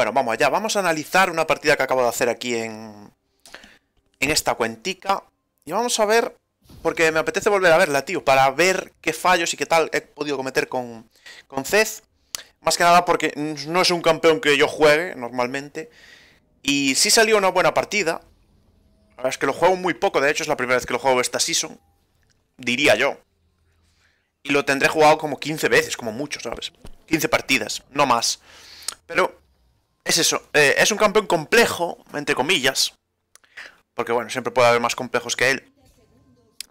Bueno, vamos allá. Vamos a analizar una partida que acabo de hacer aquí en, en esta cuentica. Y vamos a ver, porque me apetece volver a verla, tío, para ver qué fallos y qué tal he podido cometer con, con Cez. Más que nada porque no es un campeón que yo juegue normalmente. Y sí salió una buena partida. La verdad es que lo juego muy poco, de hecho es la primera vez que lo juego esta season. Diría yo. Y lo tendré jugado como 15 veces, como mucho, ¿sabes? 15 partidas, no más. Pero es eso, eh, es un campeón complejo, entre comillas, porque bueno, siempre puede haber más complejos que él,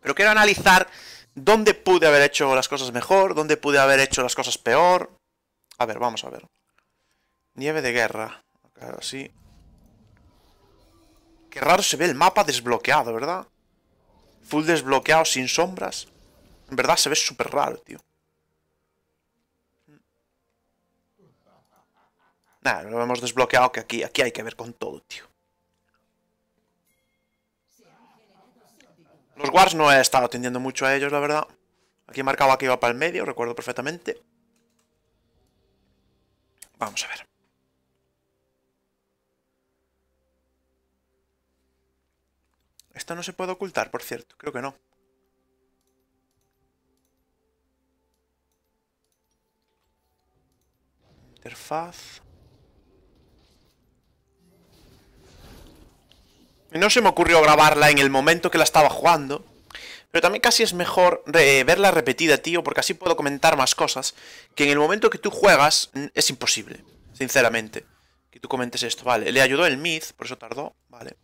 pero quiero analizar dónde pude haber hecho las cosas mejor, dónde pude haber hecho las cosas peor. A ver, vamos a ver. Nieve de guerra. Claro, sí. Qué raro se ve el mapa desbloqueado, ¿verdad? Full desbloqueado, sin sombras. En verdad se ve súper raro, tío. lo hemos desbloqueado que aquí, aquí hay que ver con todo, tío. Los guards no he estado atendiendo mucho a ellos, la verdad. Aquí marcaba que iba para el medio, recuerdo perfectamente. Vamos a ver. Esto no se puede ocultar, por cierto. Creo que no. Interfaz. No se me ocurrió grabarla en el momento que la estaba jugando. Pero también casi es mejor eh, verla repetida, tío, porque así puedo comentar más cosas que en el momento que tú juegas es imposible, sinceramente, que tú comentes esto. Vale, le ayudó el Myth, por eso tardó, vale.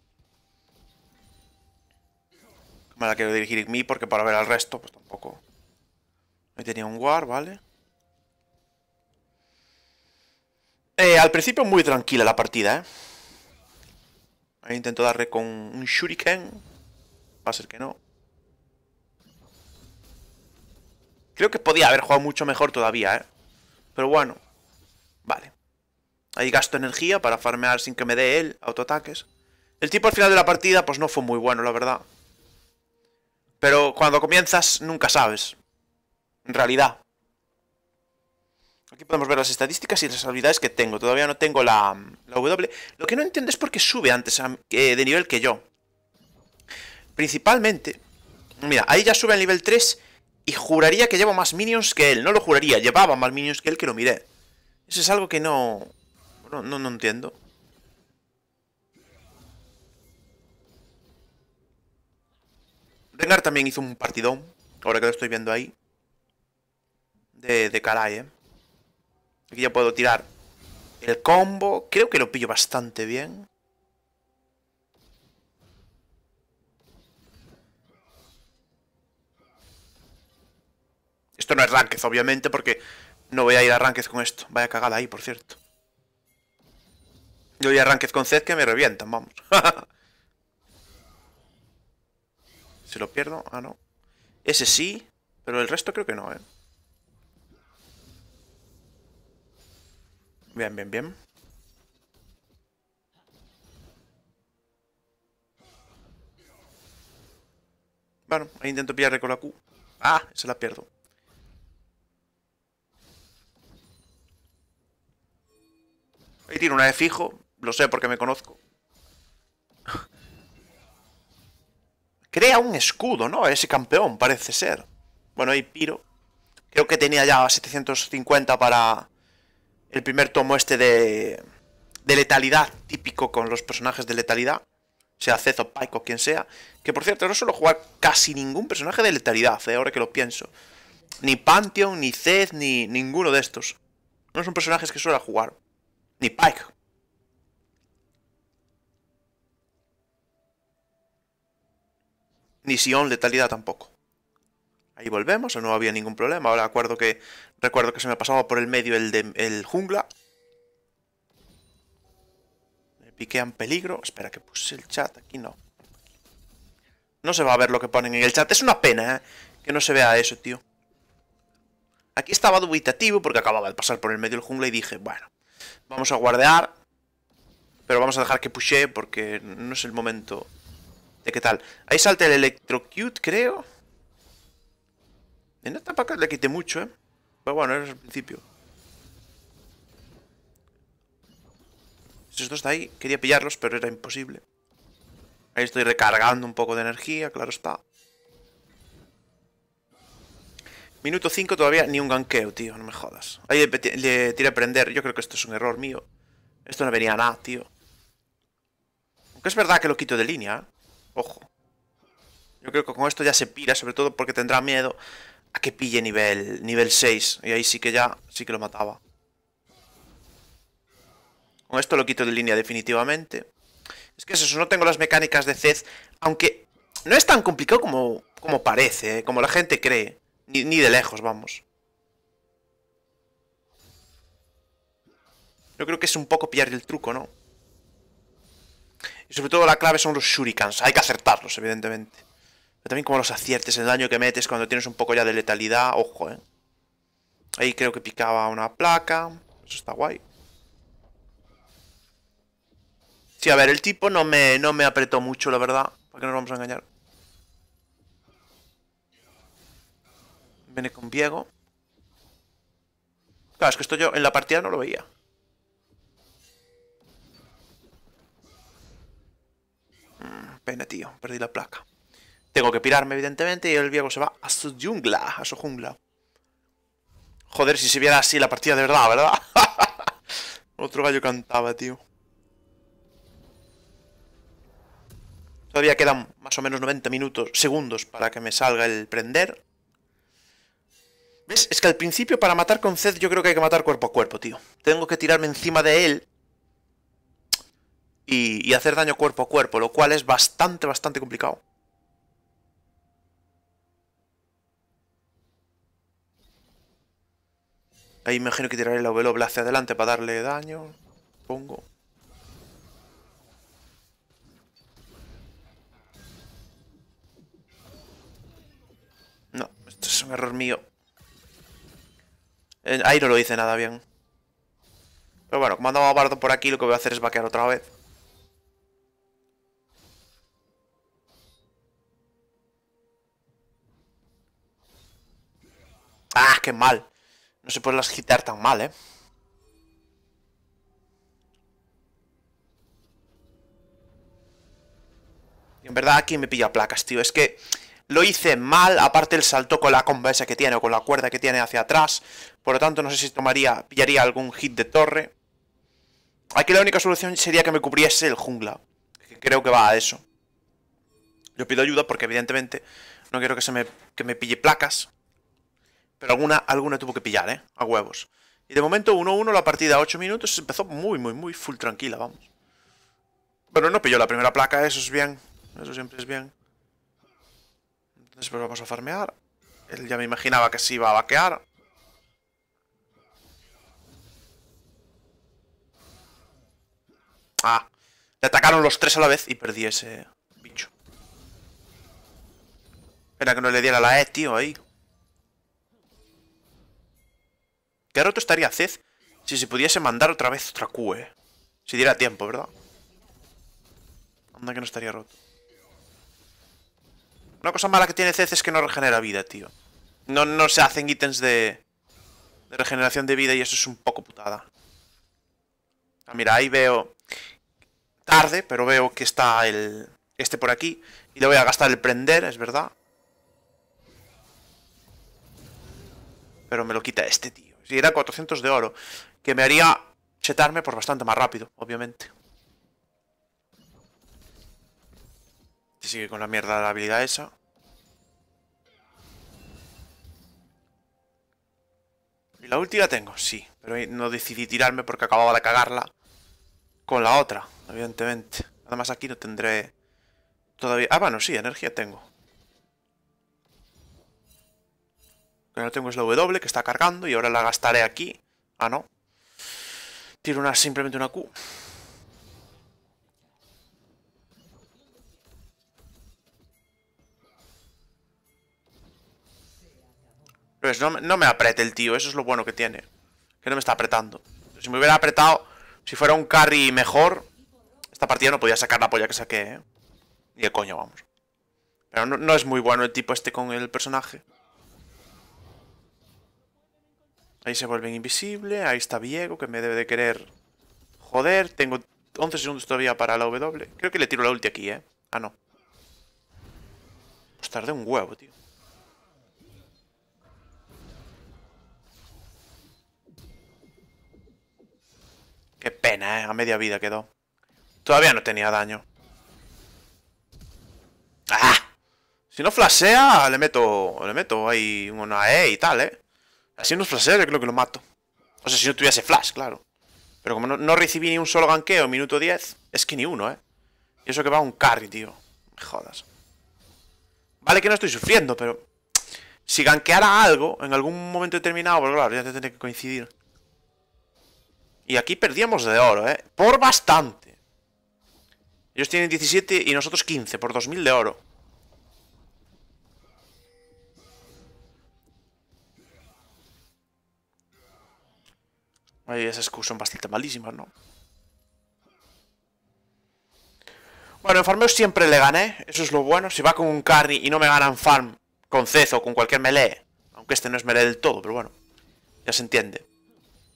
Me la quiero dirigir en mí porque para ver al resto, pues tampoco. me tenía un War, vale. Eh, al principio muy tranquila la partida, eh. Ahí intento darle con un shuriken. Va a ser que no. Creo que podía haber jugado mucho mejor todavía, ¿eh? Pero bueno. Vale. Ahí gasto energía para farmear sin que me dé él autoataques. El tipo al final de la partida pues no fue muy bueno, la verdad. Pero cuando comienzas nunca sabes. En realidad. Aquí podemos ver las estadísticas y las habilidades que tengo. Todavía no tengo la, W. Lo que no entiendo es por qué sube antes de nivel que yo. Principalmente... Mira, ahí ya sube al nivel 3 y juraría que llevo más minions que él. No lo juraría, llevaba más minions que él que lo miré. Eso es algo que no... No, entiendo. Rengar también hizo un partidón. Ahora que lo estoy viendo ahí. De, de caray, eh. Aquí ya puedo tirar el combo. Creo que lo pillo bastante bien. Esto no es Ranked, obviamente, porque no voy a ir a Ranked con esto. Vaya cagada ahí, por cierto. Yo voy a Ranked con Zed que me revientan, vamos. ¿Se lo pierdo? Ah, no. Ese sí, pero el resto creo que no, eh. Bien, bien, bien. Bueno, ahí intento pillarle con la Q. ¡Ah! Se la pierdo. Ahí tiene una de fijo. Lo sé porque me conozco. Crea un escudo, ¿no? Ese campeón, parece ser. Bueno, ahí piro. Creo que tenía ya 750 para el primer tomo este de, de letalidad, típico con los personajes de letalidad, sea Zed o Pike o quien sea, que por cierto no suelo jugar casi ningún personaje de letalidad, eh, ahora que lo pienso. Ni Pantheon, ni Zed, ni ninguno de estos. No son personajes que suelo jugar. Ni Pike, ni Sion letalidad tampoco. Ahí volvemos, no había ningún problema. Ahora acuerdo que recuerdo que se me pasaba por el medio el de el jungla. Me piquean peligro. Espera, que puse el chat. Aquí no. No se va a ver lo que ponen en el chat. Es una pena, ¿eh? Que no se vea eso, tío. Aquí estaba dubitativo porque acababa de pasar por el medio el jungla y dije, bueno, vamos a guardar, Pero vamos a dejar que pushe porque no es el momento de qué tal. Ahí salta el electrocute, creo. En esta paca le quité mucho, ¿eh? Pero bueno, era el principio. Esos dos de ahí, quería pillarlos, pero era imposible. Ahí estoy recargando un poco de energía, claro está. Minuto 5 todavía ni un ganqueo, tío, no me jodas. Ahí le, le a prender, yo creo que esto es un error mío. Esto no venía nada, tío. Aunque es verdad que lo quito de línea, ¿eh? Ojo. Yo creo que con esto ya se pira, sobre todo porque tendrá miedo a que pille nivel, nivel 6. Y ahí sí que ya, sí que lo mataba. Con esto lo quito de línea definitivamente. Es que eso, no tengo las mecánicas de Zed. Aunque no es tan complicado como, como parece, ¿eh? como la gente cree. Ni, de lejos, vamos. Yo creo que es un poco pillar el truco, ¿no? Y sobre todo la clave son los Shurikans, Hay que acertarlos, evidentemente también como los aciertes, el daño que metes cuando tienes un poco ya de letalidad. Ojo, ¿eh? Ahí creo que picaba una placa. Eso está guay. Sí, a ver, el tipo no me, no me apretó mucho, la verdad. ¿Para qué nos vamos a engañar? Viene con Diego. Claro, es que esto yo en la partida no lo veía. Mm, pena, tío. Perdí la placa. Tengo que pirarme, evidentemente, y el viejo se va a su jungla, a su jungla. Joder, si se viera así la partida de verdad, ¿verdad? Otro gallo cantaba, tío. Todavía quedan más o menos 90 minutos, segundos, para que me salga el prender. ¿Ves? Es que al principio para matar con Zed yo creo que hay que matar cuerpo a cuerpo, tío. Tengo que tirarme encima de él y, y hacer daño cuerpo a cuerpo, lo cual es bastante, bastante complicado. Ahí imagino que tiraré la velo hacia adelante para darle daño. Pongo. No, esto es un error mío. Ahí no lo hice nada bien. Pero bueno, como andaba Bardo por aquí, lo que voy a hacer es vaquear otra vez. ¡Ah, qué mal! No se puede las quitar tan mal, ¿eh? En verdad aquí me pilla placas, tío. Es que lo hice mal, aparte el salto con la comba esa que tiene o con la cuerda que tiene hacia atrás. Por lo tanto, no sé si tomaría, pillaría algún hit de torre. Aquí la única solución sería que me cubriese el jungla. creo que va a eso. Yo pido ayuda porque evidentemente no quiero que se me, que me pille placas. Pero alguna, alguna tuvo que pillar, ¿eh? A huevos. Y de momento 1-1 la partida, 8 minutos, empezó muy, muy, muy full tranquila, vamos. Pero no pilló la primera placa, eso es bien. Eso siempre es bien. Entonces pues vamos a farmear. Él ya me imaginaba que se iba a vaquear. Ah, le atacaron los tres a la vez y perdí ese bicho. Espera que no le diera la E, tío, ahí. Qué roto estaría Zed si se pudiese mandar otra vez otra Q, eh. Si diera tiempo, ¿verdad? Anda que no estaría roto. Una cosa mala que tiene Zed es que no regenera vida, tío. No, no se hacen ítems de, de regeneración de vida y eso es un poco putada. Ah, mira, ahí veo... Tarde, pero veo que está el... Este por aquí. Y le voy a gastar el prender, es verdad. Pero me lo quita este, tío. Si era 400 de oro, que me haría chetarme por pues, bastante más rápido, obviamente. Se sigue con la mierda de la habilidad esa. Y la última tengo, sí. Pero no decidí tirarme porque acababa de cagarla con la otra, evidentemente. Además aquí no tendré todavía... Ah, bueno, sí, energía tengo. Que no tengo es la W, que está cargando y ahora la gastaré aquí. Ah, no. Tiro una, simplemente una Q. Pues no, me aprete el tío, eso es lo bueno que tiene. Que no me está apretando. Si me hubiera apretado, si fuera un carry mejor, esta partida no podía sacar la polla que saqué, ¿eh? Y el coño, vamos. Pero no, no es muy bueno el tipo este con el personaje. Ahí se vuelven invisible. Ahí está Diego, que me debe de querer... Joder, tengo 11 segundos todavía para la W. Creo que le tiro la ulti aquí, ¿eh? Ah, no. Pues tardé un huevo, tío. Qué pena, ¿eh? A media vida quedó. Todavía no tenía daño. ¡Ah! Si no flashea, le meto, le meto ahí una E y tal, ¿eh? Haciendo flasher, yo creo que lo mato. O sea, si no tuviese flash, claro. Pero como no, recibí ni un solo ganqueo, minuto 10, es que ni uno, ¿eh? Y eso que va a un carry, tío. Me jodas. Vale que no estoy sufriendo, pero... Si ganqueara algo, en algún momento determinado, pues claro, ya te tendría que coincidir. Y aquí perdíamos de oro, ¿eh? Por bastante. Ellos tienen 17 y nosotros 15, por 2.000 de oro. esas excusas son bastante malísimas, no? Bueno, en farmeo siempre le gané, eso es lo bueno. Si va con un carry y no me ganan farm con cezo, o con cualquier melee, aunque este no es melee del todo, pero bueno, ya se entiende.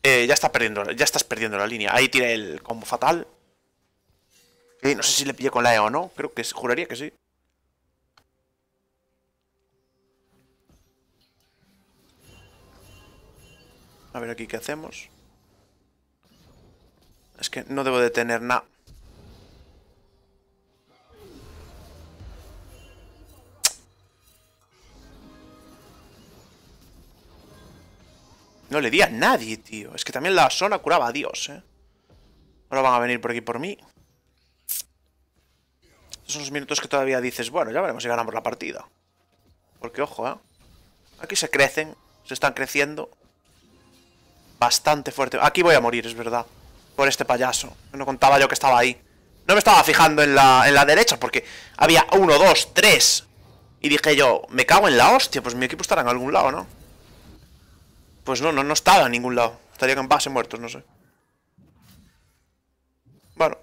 Eh, ya, está perdiendo, ya estás perdiendo la línea. Ahí tiene el combo fatal. no sé si le pillé con la E o no, creo que juraría que sí. A ver aquí qué hacemos. Es que no debo de tener nada. No le di a nadie, tío. Es que también la zona curaba a Dios, eh. Ahora van a venir por aquí por mí. Estos son los minutos que todavía dices, bueno, ya veremos si ganamos la partida. Porque, ojo, eh. Aquí se crecen. Se están creciendo. Bastante fuerte. Aquí voy a morir, es verdad por este payaso. No contaba yo que estaba ahí. No me estaba fijando en la, en la derecha porque había uno, dos, tres. Y dije yo, me cago en la hostia, pues mi equipo estará en algún lado, ¿no? Pues no, no, no estaba en ningún lado. Estaría en base muertos, no sé. Bueno.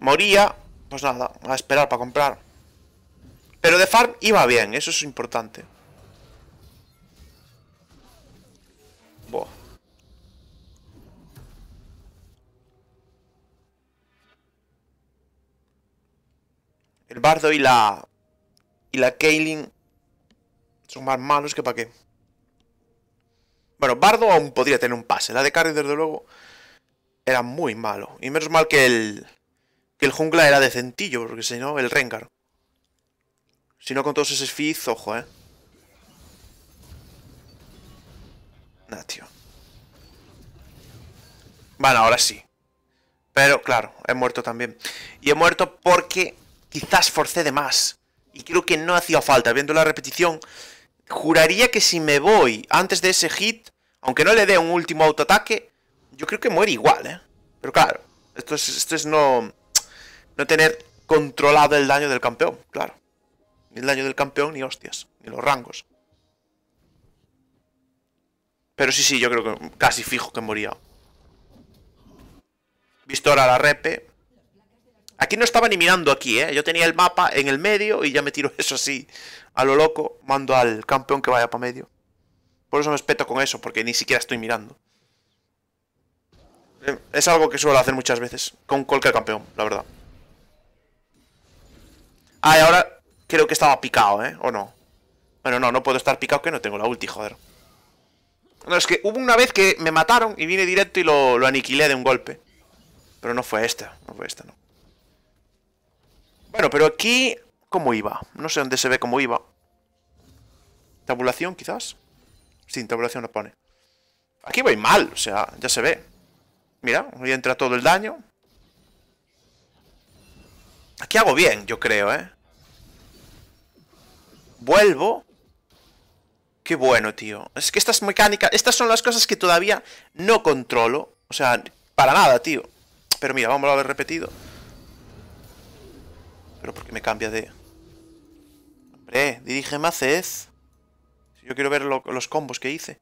Moría, pues nada, a esperar para comprar. Pero de farm iba bien, eso es importante. El bardo y la. Y la Kaylin. Son más malos que para qué. Bueno, Bardo aún podría tener un pase. La de Carry, desde luego, era muy malo. Y menos mal que el. Que el jungla era decentillo, porque si no, el Rengar. Si no, con todos esos fizz, ojo, eh. Nah, tío. Bueno, ahora sí. Pero, claro, he muerto también. Y he muerto porque quizás forcé de más. Y creo que no hacía falta, viendo la repetición. Juraría que si me voy antes de ese hit, aunque no le dé un último autoataque, yo creo que muere igual, ¿eh? Pero claro, esto es, esto es no, no tener controlado el daño del campeón, claro. Ni el daño del campeón, ni hostias, ni los rangos. Pero sí, sí, yo creo que casi fijo que moría. Visto ahora la repe, Aquí no estaba ni mirando aquí, ¿eh? Yo tenía el mapa en el medio y ya me tiro eso así a lo loco. Mando al campeón que vaya para medio. Por eso me espeto con eso, porque ni siquiera estoy mirando. Eh, es algo que suelo hacer muchas veces. Con cualquier campeón, la verdad. Ah, y ahora creo que estaba picado, ¿eh? ¿O no? Bueno, no, no puedo estar picado que no tengo la ulti, joder. No, es que hubo una vez que me mataron y vine directo y lo, lo aniquilé de un golpe. Pero no fue esta, no fue esta, no. Bueno, pero aquí, ¿cómo iba? No sé dónde se ve cómo iba. ¿Tabulación, quizás? Sin tabulación lo pone. Aquí voy mal, o sea, ya se ve. Mira, ahí entra todo el daño. Aquí hago bien, yo creo, ¿eh? Vuelvo. Qué bueno, tío. Es que estas mecánicas... Estas son las cosas que todavía no controlo. O sea, para nada, tío. Pero mira, vamos a haber repetido. ¿Pero porque me cambia de...? Hombre, dirígeme a Yo quiero ver los combos que hice.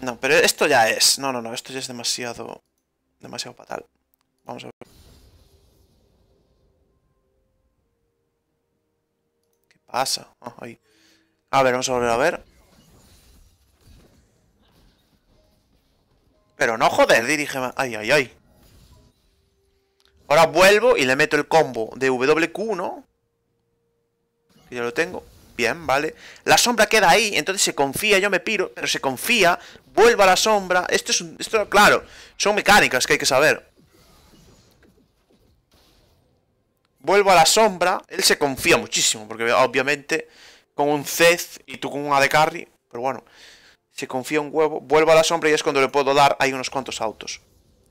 No, pero esto ya es... No, no, no, esto ya es demasiado... Demasiado fatal. Vamos a ver. ¿Qué pasa? Ah, a ver, vamos a volver a ver. Pero no, joder, dirígeme... Ay, ay, ay. Ahora vuelvo y le meto el combo de WQ1. ya lo tengo. Bien, vale. La sombra queda ahí, entonces se confía, yo me piro, pero se confía, vuelvo a la sombra. Esto es un, Esto, claro, son mecánicas que hay que saber. Vuelvo a la sombra, él se confía muchísimo, porque obviamente con un Zed y tú con un de Carry, pero bueno, se confía un huevo. Vuelvo a la sombra y es cuando le puedo dar ahí unos cuantos autos.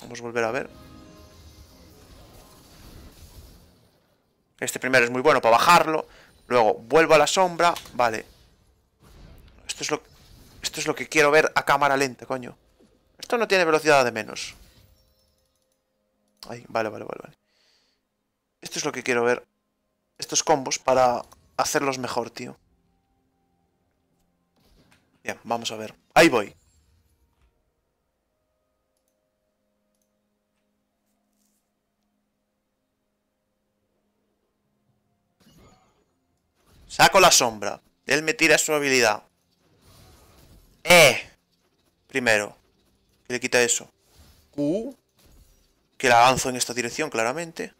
Vamos a volver a ver. Este primero es muy bueno para bajarlo. Luego vuelvo a la sombra. Vale. Esto es lo, esto es lo que quiero ver a cámara lenta, coño. Esto no tiene velocidad de menos. Ahí, vale, vale, vale, vale. Esto es lo que quiero ver. Estos combos para hacerlos mejor, tío. Bien, vamos a ver. Ahí voy. Saco la sombra. Él me tira su habilidad. E. Primero. Que le quita eso. Q. Que la lanzo en esta dirección, claramente.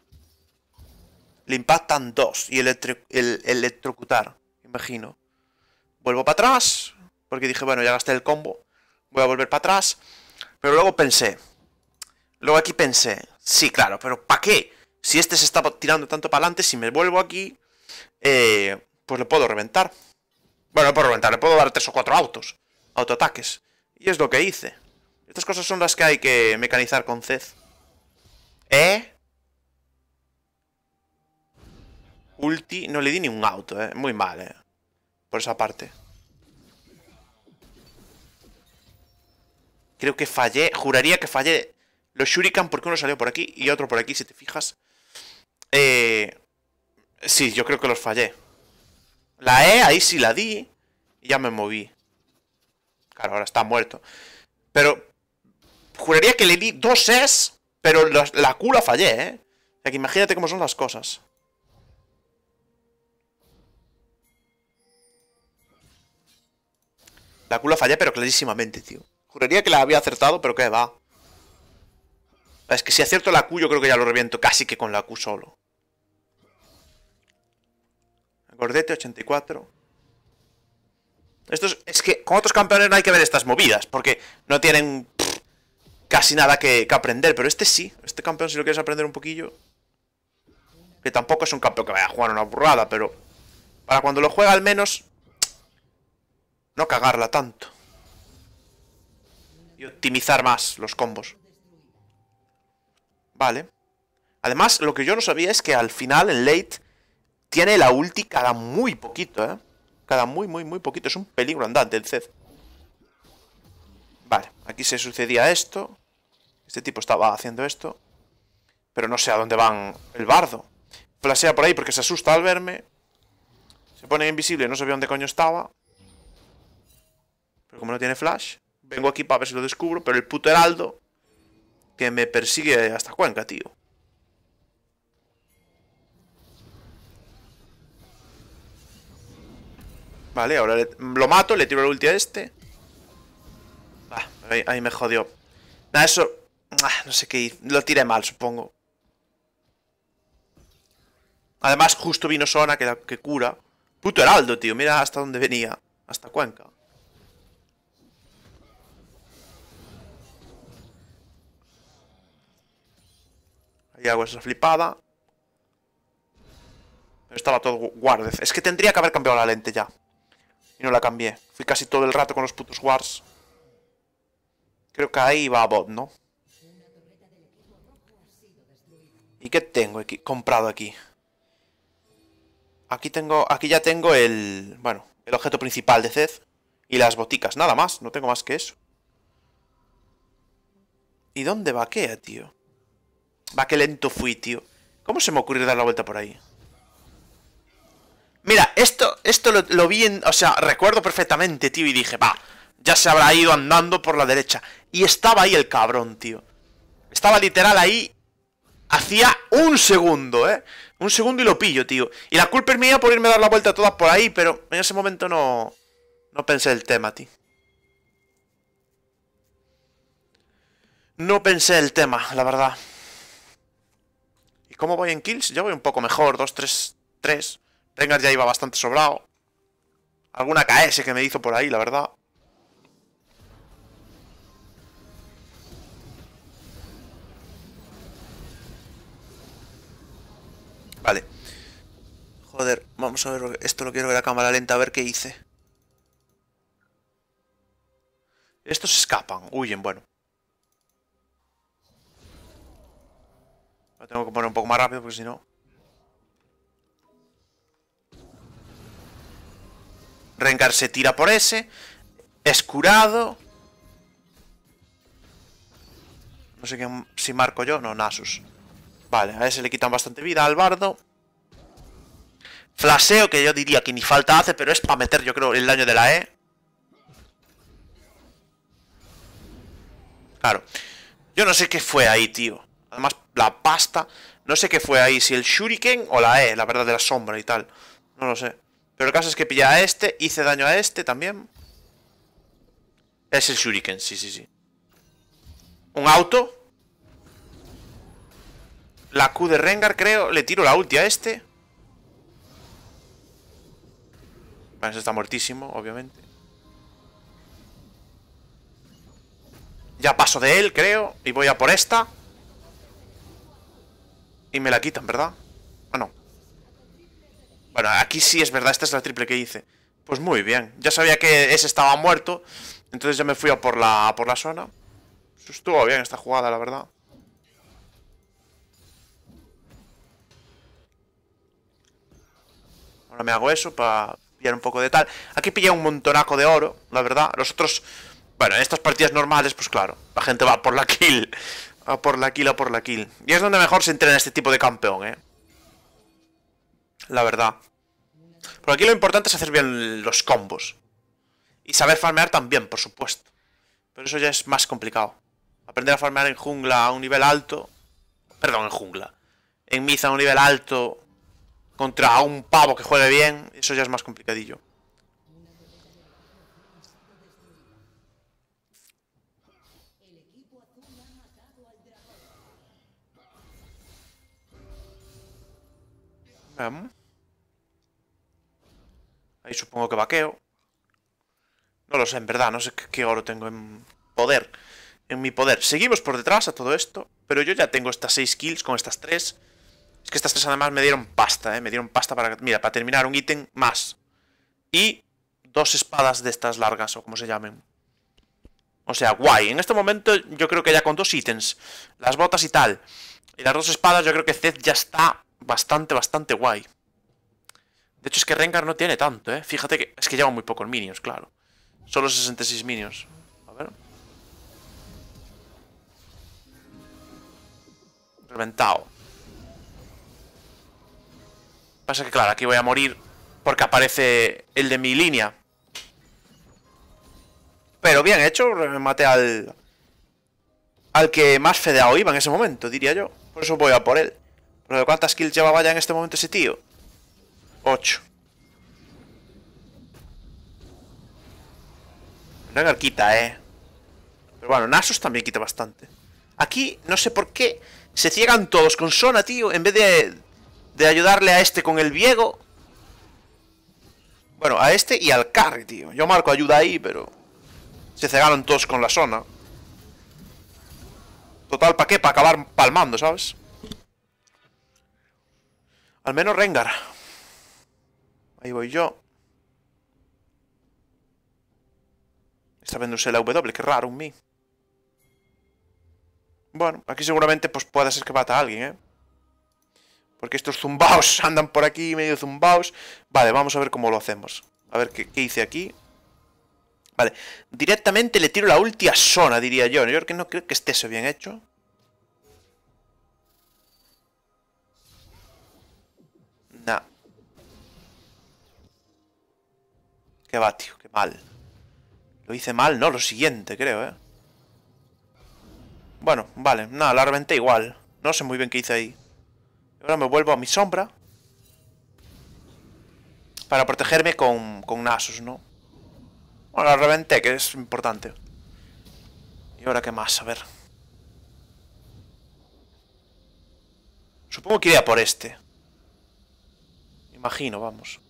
Le impactan dos. Y el electrocutar. Imagino. Vuelvo para atrás. Porque dije, bueno, ya gasté el combo. Voy a volver para atrás. Pero luego pensé. Luego aquí pensé. Sí, claro, pero ¿para qué? Si este se está tirando tanto para adelante, si me vuelvo aquí... Eh, pues le puedo reventar. Bueno, le puedo reventar, le puedo dar tres o cuatro autos, autoataques. Y es lo que hice. Estas cosas son las que hay que mecanizar con Cez. ¿Eh? Ulti, no le di ni un auto, eh. Muy mal, eh. Por esa parte. Creo que fallé, juraría que fallé los shuriken porque uno salió por aquí y otro por aquí, si te fijas. Eh... Sí, yo creo que los fallé. La E, ahí sí la di. Y ya me moví. Claro, ahora está muerto. Pero juraría que le di dos es, pero la, la Q la fallé, ¿eh? O que imagínate cómo son las cosas. La Q fallé, pero clarísimamente, tío. Juraría que la había acertado, pero qué va. Es que si acierto la Q, yo creo que ya lo reviento casi que con la Q solo. Gordete 84. Esto es, que con otros campeones no hay que ver estas movidas, porque no tienen casi nada que, que, aprender, pero este sí, este campeón si lo quieres aprender un poquillo, que tampoco es un campeón que vaya a jugar una burrada, pero para cuando lo juega al menos, no cagarla tanto. Y optimizar más los combos. Vale. Además, lo que yo no sabía es que al final, en late, tiene la ulti cada muy poquito, ¿eh? Cada muy, muy, muy poquito. Es un peligro andante el Zed. Vale, aquí se sucedía esto. Este tipo estaba haciendo esto. Pero no sé a dónde van el bardo. Flasea por ahí porque se asusta al verme. Se pone invisible, no sabía dónde coño estaba. Pero como no tiene flash, vengo aquí para ver si lo descubro. Pero el puto heraldo que me persigue hasta Cuenca, tío. Vale, ahora lo mato, le tiro el ulti a este. ahí, me jodió. Nada, eso... Ah, no sé qué hice. Lo tiré mal, supongo. Además, justo vino Sona, que, que cura. Puto heraldo, tío. Mira hasta dónde venía. Hasta Cuenca. Ahí hago esa flipada. Pero estaba todo guarde. Es que tendría que haber cambiado la lente ya no la cambié. Fui casi todo el rato con los putos wars. Creo que ahí va a bot, ¿no? ¿Y qué tengo aquí, comprado aquí? Aquí tengo, aquí ya tengo el, bueno, el objeto principal de Zed y las boticas, nada más, no tengo más que eso. ¿Y dónde va? vaquea, tío? Va, que lento fui, tío. ¿Cómo se me ocurrió dar la vuelta por ahí? Mira, esto, esto lo, vi en... O sea, recuerdo perfectamente, tío, y dije, va, ya se habrá ido andando por la derecha. Y estaba ahí el cabrón, tío. Estaba literal ahí Hacía un segundo, ¿eh? Un segundo y lo pillo, tío. Y la culpa es mía por irme a dar la vuelta todas por ahí, pero en ese momento no... No pensé el tema, tío. No pensé el tema, la verdad. ¿Y cómo voy en kills? Yo voy un poco mejor. Dos, tres, tres... Venga, ya iba bastante sobrado. Alguna KS que me hizo por ahí, la verdad. Vale. Joder, vamos a ver, esto lo quiero ver a cámara lenta, a ver qué hice. Estos escapan, huyen, bueno. Lo tengo que poner un poco más rápido porque si no... Rengar se tira por ese. Es curado. No sé si marco yo. No, Nasus. Vale, a ese le quitan bastante vida al bardo. Flaseo, que yo diría que ni falta hace, pero es para meter, yo creo, el daño de la E. Claro. Yo no sé qué fue ahí, tío. Además, la pasta. No sé qué fue ahí, si el shuriken o la E, la verdad, de la sombra y tal. No lo sé. Pero el caso es que pillé a este, hice daño a este también. Es el shuriken, sí, sí, sí. Un auto. La Q de Rengar, creo. Le tiro la ulti a este. parece este está muertísimo, obviamente. Ya paso de él, creo. Y voy a por esta. Y me la quitan, ¿verdad? Bueno, aquí sí es verdad, esta es la triple que hice. Pues muy bien. Ya sabía que ese estaba muerto. Entonces ya me fui a por la, por la zona. Estuvo bien esta jugada, la verdad. Ahora me hago eso para pillar un poco de tal. Aquí pillé un montonaco de oro, la verdad. Los otros... Bueno, en estas partidas normales, pues claro. La gente va por la kill. A por la kill, a por la kill. Y es donde mejor se entrena este tipo de campeón, ¿eh? La verdad. Por aquí lo importante es hacer bien los combos. Y saber farmear también, por supuesto. Pero eso ya es más complicado. Aprender a farmear en jungla a un nivel alto. Perdón, en jungla. En Miza a un nivel alto. Contra un pavo que juegue bien. Eso ya es más complicadillo. Ahí supongo que vaqueo. No lo sé, en verdad, no sé qué, oro tengo en poder. En mi poder. Seguimos por detrás a todo esto. Pero yo ya tengo estas seis kills con estas tres Es que estas tres además me dieron pasta, ¿eh? Me dieron pasta para... Mira, para terminar un ítem más. Y dos espadas de estas largas, o como se llamen. O sea, guay. En este momento yo creo que ya con dos ítems. Las botas y tal. Y las dos espadas yo creo que Zed ya está bastante, bastante guay. De hecho, es que Rengar no tiene tanto, ¿eh? Fíjate que es que lleva muy pocos minions, claro. Solo 66 minions. A ver. Reventado. Pasa que, claro, aquí voy a morir porque aparece el de mi línea. Pero bien hecho, maté al... Al que más fedeado iba en ese momento, diría yo. Por eso voy a por él. ¿Pero cuántas kills llevaba ya en este momento ese tío? 8. Una quita, eh. Pero bueno, Nasus también quita bastante. Aquí, no sé por qué, se ciegan todos con Sona, tío, en vez de, de ayudarle a este con el Viego. Bueno, a este y al Carry, tío. Yo marco ayuda ahí, pero... Se cegaron todos con la zona. Total, ¿para qué? Para acabar palmando, ¿sabes? Al menos Rengar. Ahí voy yo. Está vendiéndose la W, qué raro un mí. Bueno, aquí seguramente pues pueda ser que mata a alguien, ¿eh? Porque estos zumbaos andan por aquí, medio zumbaos. Vale, vamos a ver cómo lo hacemos. A ver qué, qué hice aquí. Vale, directamente le tiro la ulti a diría yo. Yo creo que no creo que esté eso bien hecho. Qué va, qué mal. Lo hice mal, ¿no? Lo siguiente, creo, ¿eh? Bueno, vale, nada, la reventé igual. No sé muy bien qué hice ahí. Ahora me vuelvo a mi sombra. Para protegerme con, con Nasus, ¿no? Bueno, la reventé, que es importante. ¿Y ahora qué más? A ver. Supongo que iría por este. Imagino, vamos.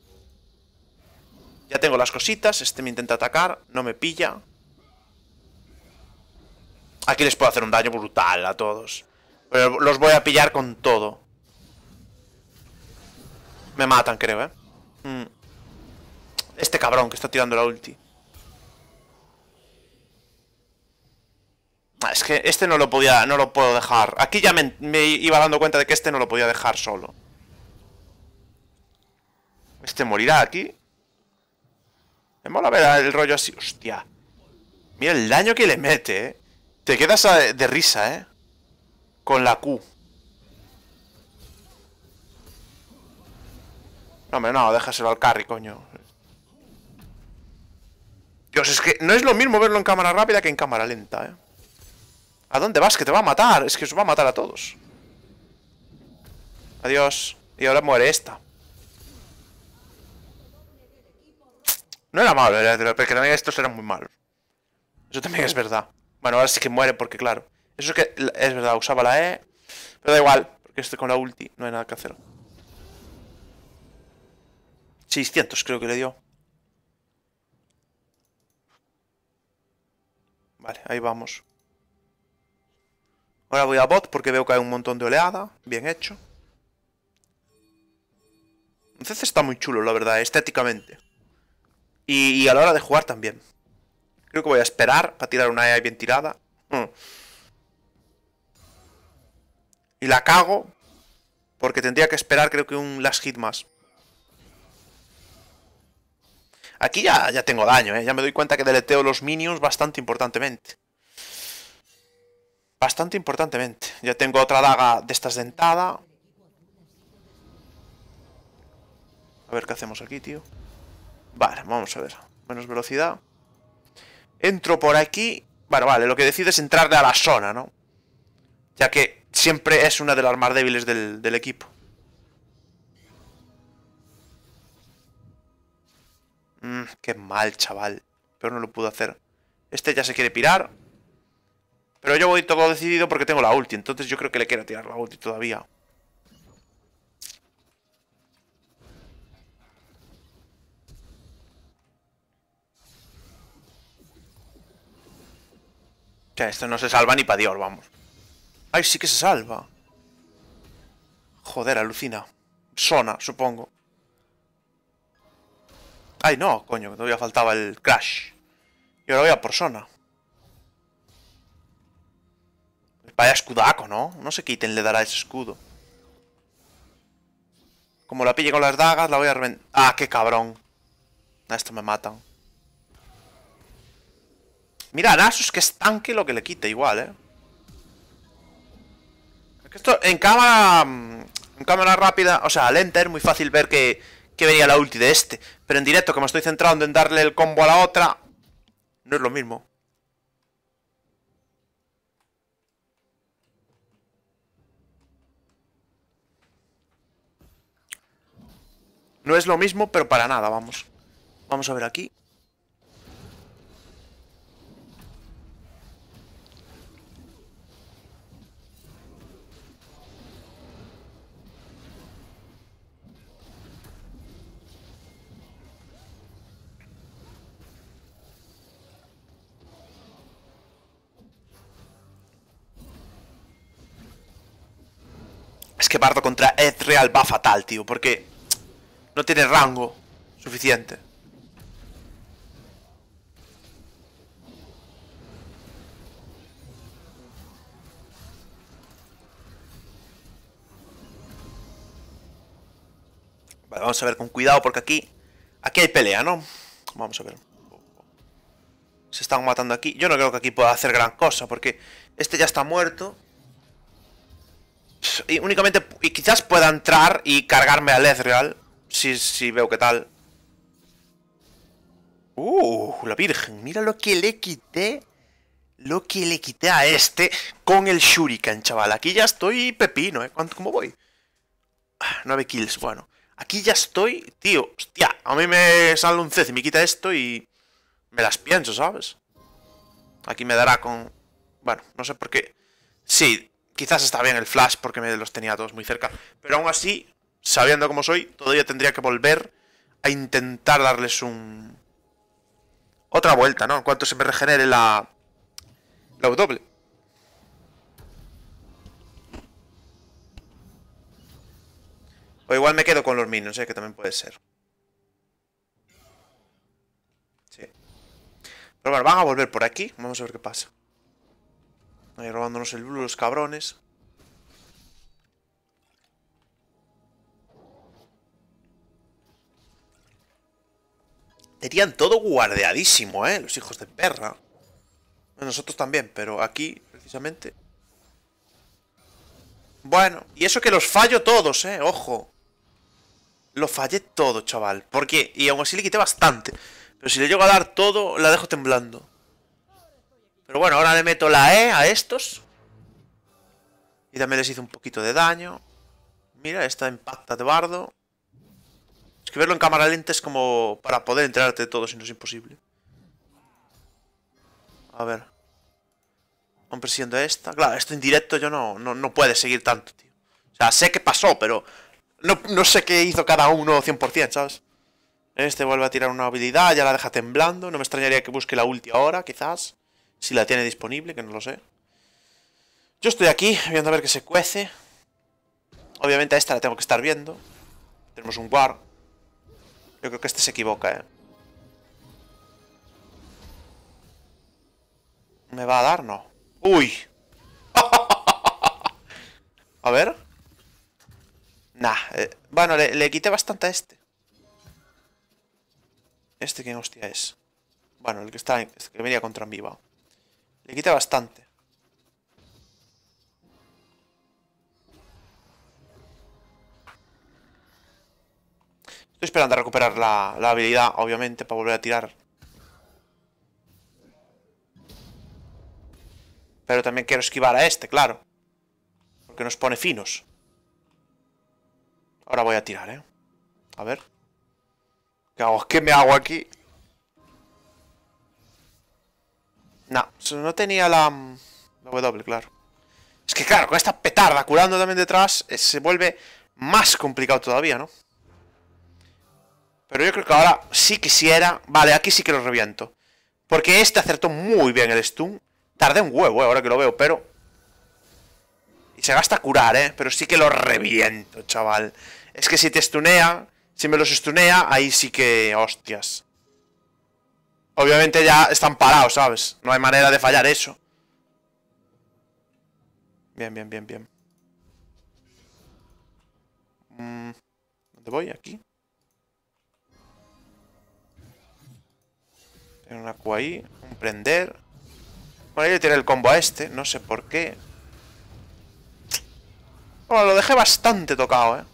Ya tengo las cositas, este me intenta atacar, no me pilla. Aquí les puedo hacer un daño brutal a todos. Pero los voy a pillar con todo. Me matan, creo, ¿eh? Mm. Este cabrón que está tirando la ulti. Ah, es que este no lo podía, no lo puedo dejar. Aquí ya me, me iba dando cuenta de que este no lo podía dejar solo. Este morirá aquí. Me mola ver el rollo así. Hostia. Mira el daño que le mete, ¿eh? Te quedas eh, de risa, ¿eh? Con la Q. No, me no, déjaselo al carry, coño. Dios, es que no es lo mismo verlo en cámara rápida que en cámara lenta, ¿eh? ¿A dónde vas? Que te va a matar. Es que os va a matar a todos. Adiós. Y ahora muere esta. No era malo, era de que también estos eran muy malos. Eso también es verdad. Bueno, ahora sí que muere porque, claro. Eso es que es verdad, usaba la E. Pero da igual, porque estoy con la ulti, no hay nada que hacer. 600 creo que le dio. Vale, ahí vamos. Ahora voy a bot porque veo que hay un montón de oleada. Bien hecho. Entonces está muy chulo, la verdad, estéticamente. Y, a la hora de jugar también. Creo que voy a esperar para tirar una e AI bien tirada. Mm. Y la cago. Porque tendría que esperar creo que un last hit más. Aquí ya, ya tengo daño, ¿eh? Ya me doy cuenta que deleteo los minions bastante importantemente. Bastante importantemente. Ya tengo otra daga de estas dentada. A ver qué hacemos aquí, tío. Vale, vamos a ver. Menos velocidad. Entro por aquí. Bueno, vale, lo que decido es entrarle a la zona, ¿no? Ya que siempre es una de las más débiles del, equipo. Mmm, qué mal, chaval. Pero no lo pudo hacer. Este ya se quiere pirar. Pero yo voy todo decidido porque tengo la ulti. Entonces yo creo que le quiero tirar la ulti todavía. O sea, esto no se salva ni para Dios, vamos. ¡Ay, sí que se salva! Joder, alucina. Sona, supongo. ¡Ay, no! Coño, todavía faltaba el Crash. Y ahora voy a por Sona. Vaya escudaco, ¿no? No sé qué ítem le dará ese escudo. Como la pille con las dagas, la voy a reventar. ¡Ah, qué cabrón! A esto me matan. Mira, Nasus que están lo que le quite igual, ¿eh? Esto en cámara... Mm, en cámara rápida, o sea, lenta es muy fácil ver que, que venía la ulti de este. Pero en directo, que me estoy centrando en darle el combo a la otra, no es lo mismo. No es lo mismo, pero para nada, vamos. Vamos a ver aquí. que Bardo contra Ezreal va fatal, tío, porque no tiene rango suficiente. Vale, vamos a ver con cuidado porque aquí... Aquí hay pelea, ¿no? Vamos a ver. Se están matando aquí. Yo no creo que aquí pueda hacer gran cosa porque este ya está muerto. Y únicamente... Y quizás pueda entrar y cargarme a Ezreal. Si, si veo qué tal. ¡Uh! La Virgen. Mira lo que le quité. Lo que le quité a este con el Shuriken, chaval. Aquí ya estoy pepino, ¿eh? ¿Cómo voy? 9 ah, kills, bueno. Aquí ya estoy, tío. Hostia, a mí me sale un Cez y me quita esto y... Me las pienso, ¿sabes? Aquí me dará con... Bueno, no sé por qué. Sí, Quizás está bien el flash porque me los tenía todos muy cerca. Pero aún así, sabiendo cómo soy, todavía tendría que volver a intentar darles un... Otra vuelta, ¿no? En cuanto se me regenere la... La W. O igual me quedo con los minions, ¿eh? que también puede ser. Sí. Pero bueno, van a volver por aquí. Vamos a ver qué pasa. Ahí robándonos el blue los cabrones. Tenían todo guardeadísimo, ¿eh? Los hijos de perra. Nosotros también, pero aquí, precisamente... Bueno, y eso que los fallo todos, ¿eh? Ojo. Lo fallé todo, chaval. Porque, y aún así le quité bastante. Pero si le llego a dar todo, la dejo temblando. Pero bueno, ahora le meto la E a estos. Y también les hice un poquito de daño. Mira, esta impacta de bardo. Es que verlo en cámara lenta es como para poder enterarte de todo, si no es imposible. A ver. Compresiendo esta. Claro, esto en directo yo no, no, puede seguir tanto, tío. O sea, sé qué pasó, pero no, no sé qué hizo cada uno 100%, ¿sabes? Este vuelve a tirar una habilidad, ya la deja temblando. No me extrañaría que busque la ulti ahora, quizás. Si la tiene disponible, que no lo sé. Yo estoy aquí, viendo a ver que se cuece. Obviamente a esta la tengo que estar viendo. Tenemos un guard. Yo creo que este se equivoca, ¿eh? ¿Me va a dar? No. ¡Uy! a ver. Nah. Eh, bueno, le, quité bastante a este. ¿Este quién hostia es? Bueno, el que está... El que venía contra en va. Le quita bastante. Estoy esperando a recuperar la, habilidad, obviamente, para volver a tirar. Pero también quiero esquivar a este, claro. Porque nos pone finos. Ahora voy a tirar, ¿eh? A ver. ¿Qué hago? ¿Qué me hago aquí? No, no tenía mm, la, W, claro. Es que claro, con esta petarda curando también detrás, eh, se vuelve más complicado todavía, ¿no? Pero yo creo que ahora sí quisiera... Vale, aquí sí que lo reviento. Porque este acertó muy bien el stun. Tardé un huevo, eh, ahora que lo veo, pero... Y se gasta curar, ¿eh? Pero sí que lo reviento, chaval. Es que si te stunea, si me los stunea, ahí sí que... Hostias. Obviamente ya están parados, ¿sabes? No hay manera de fallar eso. Bien, bien, bien, bien. Mm, ¿Dónde voy? Aquí. Tiene una Q ahí. Un prender. Bueno, yo tiene el combo a este. No sé por qué. Bueno, lo dejé bastante tocado, ¿eh?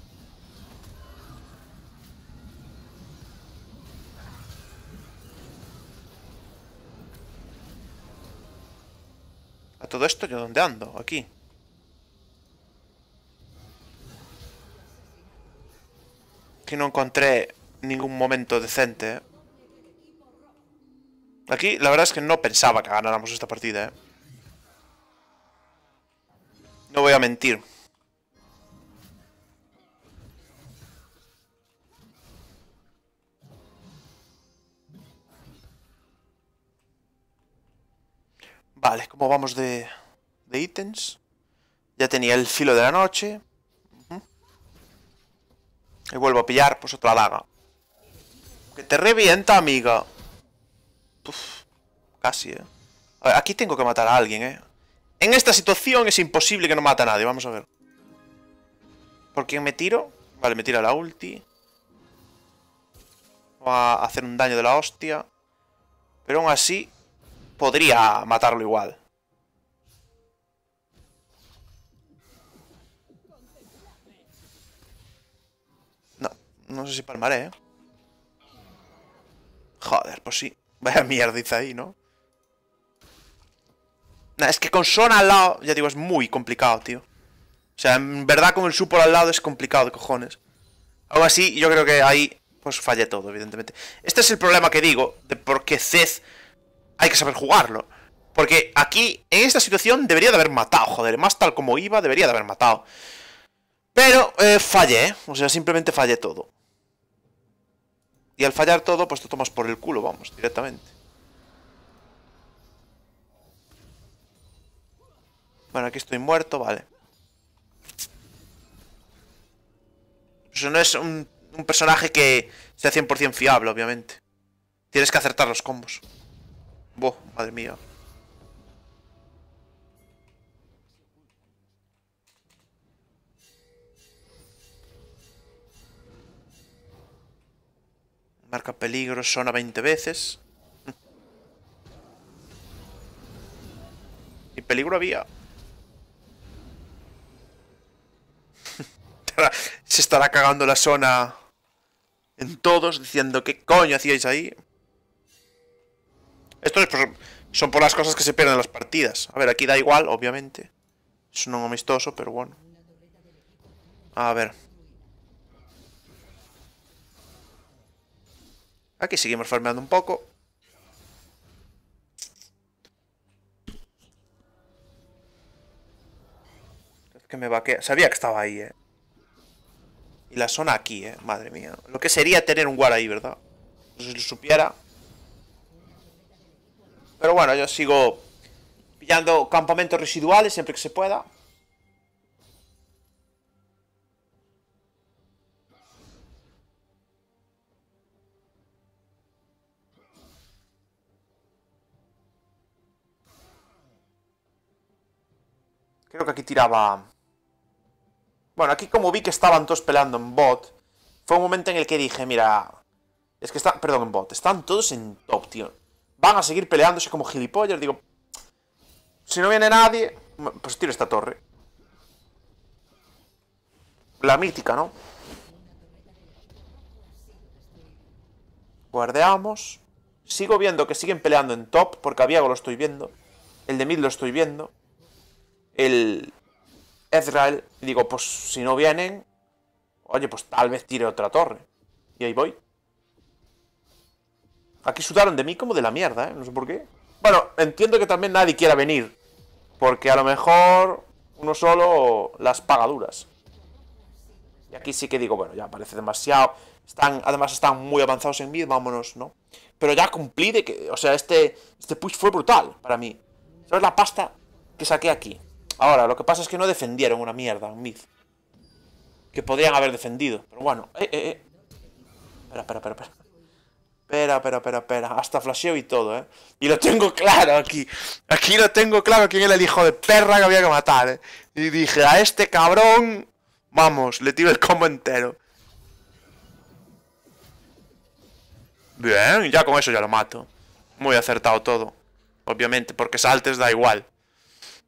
todo esto, ¿yo donde ando? Aquí. Aquí no encontré ningún momento decente. Aquí, la verdad es que no pensaba que ganáramos esta partida, ¿eh? No voy a mentir. Vale, ¿cómo vamos de, ítems? Ya tenía el filo de la noche. Y vuelvo a pillar, pues otra daga. Que te revienta, amiga. casi, eh. A ver, aquí tengo que matar a alguien, eh. En esta situación es imposible que no mate a nadie. Vamos a ver. ¿Por quién me tiro? Vale, me tira la ulti. Va a hacer un daño de la hostia. Pero aún así, podría matarlo igual. No, no sé si palmaré, ¿eh? Joder, pues sí. Vaya mierdiza ahí, ¿no? Nah, es que con Son al lado, ya digo, es muy complicado, tío. O sea, en verdad con el supo al lado es complicado cojones. Aún así, yo creo que ahí pues fallé todo, evidentemente. Este es el problema que digo, de por qué Zed hay que saber jugarlo. Porque aquí, en esta situación, debería de haber matado, joder. Más tal como iba, debería de haber matado. Pero eh, fallé, ¿eh? o sea, simplemente fallé todo. Y al fallar todo, pues te tomas por el culo, vamos, directamente. Bueno, aquí estoy muerto, vale. Eso no es un, un personaje que sea 100% fiable, obviamente. Tienes que acertar los combos madre mía. Marca peligro, zona 20 veces. Y peligro había. Se estará cagando la zona en todos, diciendo, ¿qué coño hacíais ahí? Esto son por las cosas que se pierden en las partidas. A ver, aquí da igual, obviamente. Es un amistoso, pero bueno. A ver. Aquí seguimos farmeando un poco. Es que me Que Sabía que estaba ahí, eh. Y la zona aquí, eh. Madre mía. Lo que sería tener un war ahí, ¿verdad? No pues sé si lo supiera. Pero bueno, yo sigo pillando campamentos residuales siempre que se pueda. Creo que aquí tiraba... Bueno, aquí como vi que estaban todos pelando en bot, fue un momento en el que dije, mira... Es que están... Perdón, en bot. Están todos en top, tío van a seguir peleándose como gilipollas. Digo, si no viene nadie, pues tiro esta torre. La mítica, ¿no? Guardeamos. Sigo viendo que siguen peleando en top, porque a lo estoy viendo. El de mid lo estoy viendo. El Ezrael, digo, pues si no vienen, oye, pues tal vez tire otra torre. Y ahí voy. Aquí sudaron de mí como de la mierda, ¿eh? No sé por qué. Bueno, entiendo que también nadie quiera venir. Porque a lo mejor uno solo las pagaduras. Y aquí sí que digo, bueno, ya parece demasiado. Están, además están muy avanzados en mid vámonos, ¿no? Pero ya cumplí de que, o sea, este, este push fue brutal para mí. Es la pasta que saqué aquí? Ahora, lo que pasa es que no defendieron una mierda, un mid. Que podrían haber defendido. Pero bueno, eh, eh, eh. Espera, espera, espera, espera. Espera, espera, espera, espera. Hasta flasheo y todo, ¿eh? Y lo tengo claro aquí. Aquí lo tengo claro quién era el hijo de perra que había que matar, ¿eh? Y dije, a este cabrón, vamos, le tiro el combo entero. Bien, ya con eso ya lo mato. Muy acertado todo. Obviamente, porque saltes da igual.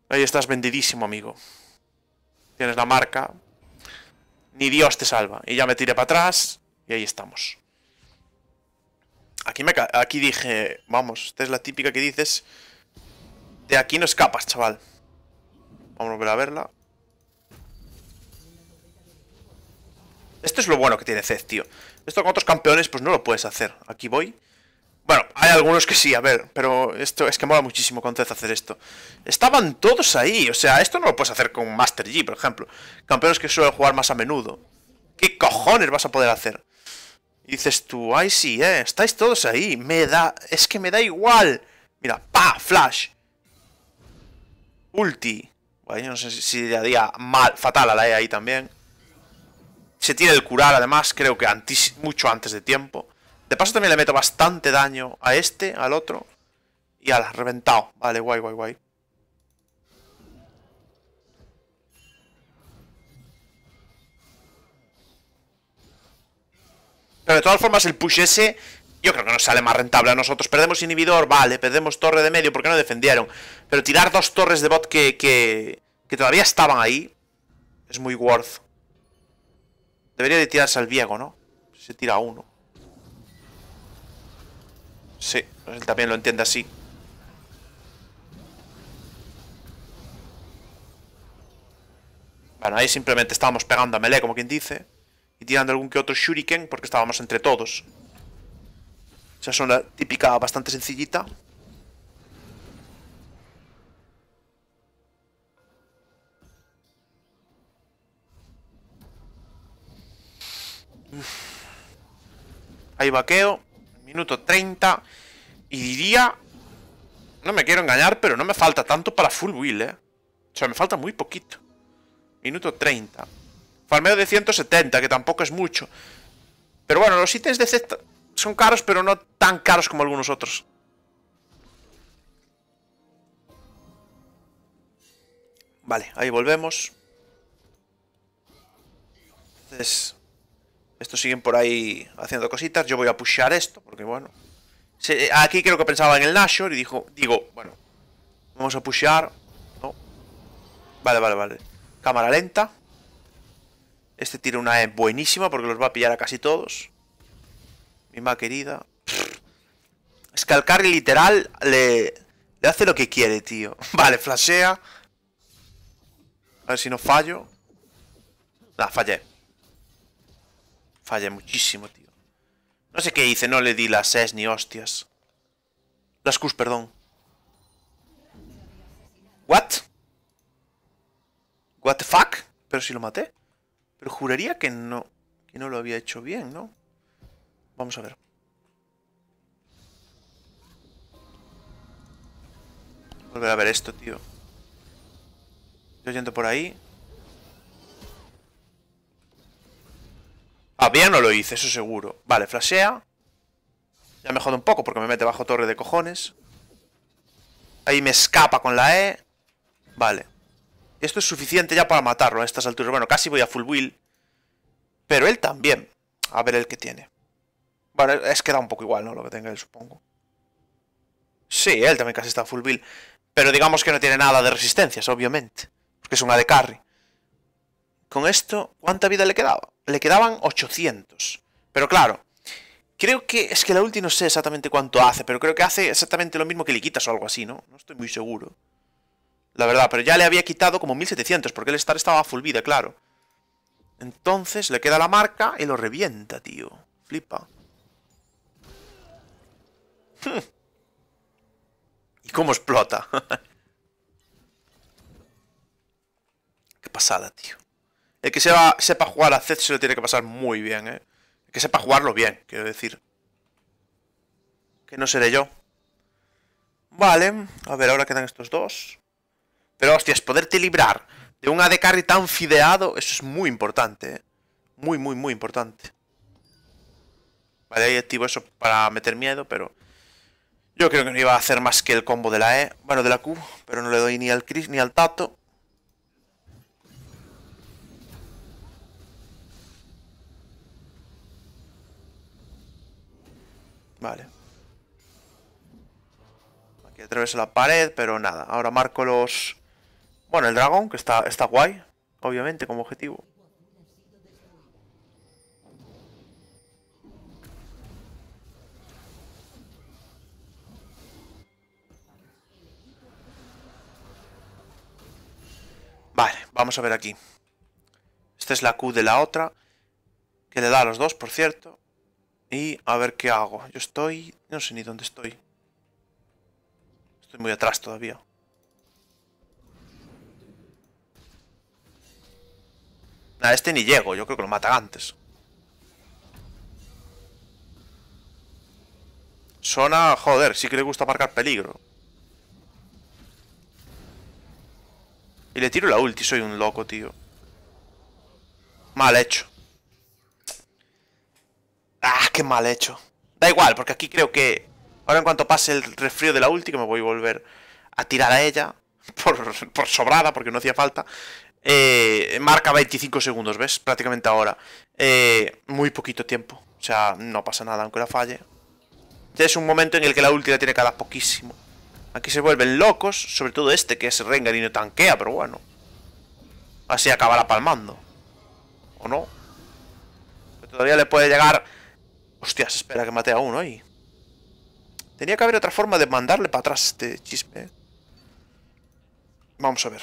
Ahí estás vendidísimo, amigo. Tienes la marca. Ni Dios te salva. Y ya me tiré para atrás. Y ahí estamos. Aquí, me aquí dije, vamos, esta es la típica que dices. De aquí no escapas, chaval. Vamos a volver a verla. Esto es lo bueno que tiene Zed, tío. Esto con otros campeones, pues no lo puedes hacer. Aquí voy. Bueno, hay algunos que sí, a ver, pero esto es que mola muchísimo con Zed hacer esto. Estaban todos ahí, o sea, esto no lo puedes hacer con Master G, por ejemplo. Campeones que suelen jugar más a menudo. ¿Qué cojones vas a poder hacer? dices tú, ay sí, eh, estáis todos ahí, me da, es que me da igual. Mira, pa, flash. Ulti. Bueno, no sé si le haría mal, fatal a la E ahí también. Se tiene el curar, además, creo que antes, mucho antes de tiempo. De paso también le meto bastante daño a este, al otro. Y al reventado. Vale, guay, guay, guay. de todas formas, el push ese yo creo que nos sale más rentable a nosotros. Perdemos inhibidor, vale, perdemos torre de medio porque no defendieron. Pero tirar dos torres de bot que, que, todavía estaban ahí es muy worth. Debería de tirarse al viejo, ¿no? Se tira uno. Sí, pues él también lo entiende así. Bueno, ahí simplemente estábamos pegando a melee, como quien dice y tirando algún que otro shuriken porque estábamos entre todos. ...esa sea, son típica bastante sencillita. ...ahí va vaqueo. Minuto 30. Y diría... No me quiero engañar, pero no me falta tanto para full wheel, ¿eh? O sea, me falta muy poquito. Minuto 30 medio de 170, que tampoco es mucho. Pero bueno, los ítems de Z son caros, pero no tan caros como algunos otros. Vale, ahí volvemos. Entonces, estos siguen por ahí haciendo cositas. Yo voy a pushar esto, porque bueno. Eh, aquí creo que pensaba en el Nashor y dijo, digo, bueno, vamos a pushear. Vale, vale, vale. Cámara lenta. Este tira una E buenísima porque los va a pillar a casi todos. Mi ma querida. Es literal le, le hace lo que quiere, tío. Vale, flashea. A ver si no fallo. Nah, fallé. Fallé muchísimo, tío. No sé qué hice, no le di las S ni hostias. Las Qs, perdón. ¿What? ¿What the fuck? Pero si lo maté. Pero juraría que no, que no lo había hecho bien, ¿no? Vamos a ver. Volver a ver esto, tío. Estoy yendo por ahí. Había ah, no lo hice, eso seguro. Vale, flashea. Ya me jodo un poco porque me mete bajo torre de cojones. Ahí me escapa con la E. Vale. Esto es suficiente ya para matarlo a estas alturas. Bueno, casi voy a full wheel, Pero él también. A ver el que tiene. Bueno, es que da un poco igual, ¿no? Lo que tenga él, supongo. Sí, él también casi está full wheel, Pero digamos que no tiene nada de resistencias, obviamente. Porque es una de carry. Con esto, ¿cuánta vida le quedaba? Le quedaban 800. Pero claro, creo que... Es que la ulti no sé exactamente cuánto hace, pero creo que hace exactamente lo mismo que le o algo así, ¿no? No estoy muy seguro. La verdad, pero ya le había quitado como 1700, porque el Star estaba full vida, claro. Entonces le queda la marca y lo revienta, tío. Flipa. ¿Y cómo explota? Qué pasada, tío. El que sepa, sepa jugar a Zed se lo tiene que pasar muy bien, ¿eh? El que sepa jugarlo bien, quiero decir. Que no seré yo. Vale, a ver, ahora quedan estos dos. Pero hostias, poderte librar de un AD carry tan fideado, eso es muy importante. ¿eh? Muy, muy, muy importante. Vale, ahí activo eso para meter miedo, pero... Yo creo que no iba a hacer más que el combo de la E, bueno, de la Q, pero no le doy ni al Chris ni al Tato. Vale. Aquí atraviesa la pared, pero nada. Ahora marco los bueno, el dragón, que está, está guay, obviamente, como objetivo. Vale, vamos a ver aquí. Esta es la Q de la otra. Que le da a los dos, por cierto. Y a ver qué hago. Yo estoy... No sé ni dónde estoy. Estoy muy atrás todavía. A este ni llego, yo creo que lo mata antes. Sona, joder, sí que le gusta marcar peligro. Y le tiro la ulti, soy un loco, tío. Mal hecho. ¡Ah, qué mal hecho! Da igual, porque aquí creo que... Ahora en cuanto pase el resfrío de la ulti, que me voy a volver a tirar a ella. por sobrada, porque no hacía falta eh, marca 25 segundos, ¿ves? Prácticamente ahora. Eh, muy poquito tiempo. O sea, no pasa nada aunque la falle. Es un momento en el que la última tiene cada poquísimo. Aquí se vuelven locos, sobre todo este que es Rengar y no tanquea, pero bueno. Así acaba la palmando. ¿O no? todavía le puede llegar... Hostias, espera que mate a uno ahí. Tenía que haber otra forma de mandarle para atrás este chisme. ¿eh? Vamos a ver.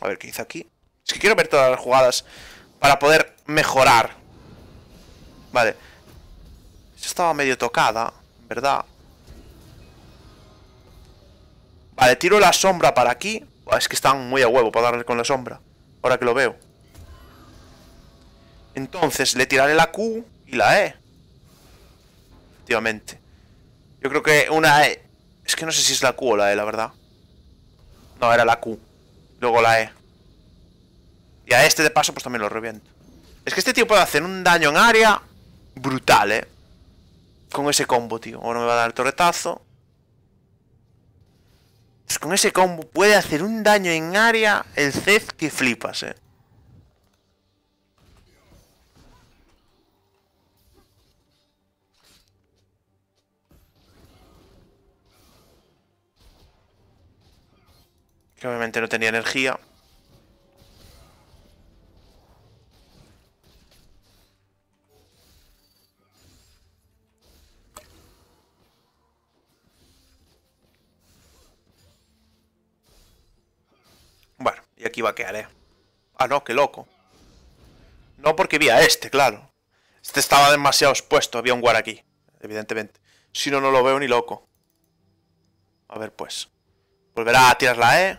A ver, ¿qué hice aquí? Es que quiero ver todas las jugadas para poder mejorar. Vale. Esta estaba medio tocada, ¿verdad? Vale, tiro la sombra para aquí. Es que están muy a huevo para darle con la sombra. Ahora que lo veo. Entonces, le tiraré la Q y la E. Efectivamente. Yo creo que una E... Es que no sé si es la Q o la E, la verdad. No, era la Q. Luego la E. Y a este de paso pues también lo reviento. Es que este tío puede hacer un daño en área brutal, ¿eh? Con ese combo, tío. O no me va a dar el torretazo. Pues con ese combo puede hacer un daño en área el Zed que flipas, ¿eh? Que obviamente no tenía energía. Bueno, y aquí va a ¿eh? Ah, no, qué loco. No porque vi a este, claro. Este estaba demasiado expuesto, había un guar aquí, evidentemente. Si no, no lo veo ni loco. A ver, pues. Volverá a tirarla eh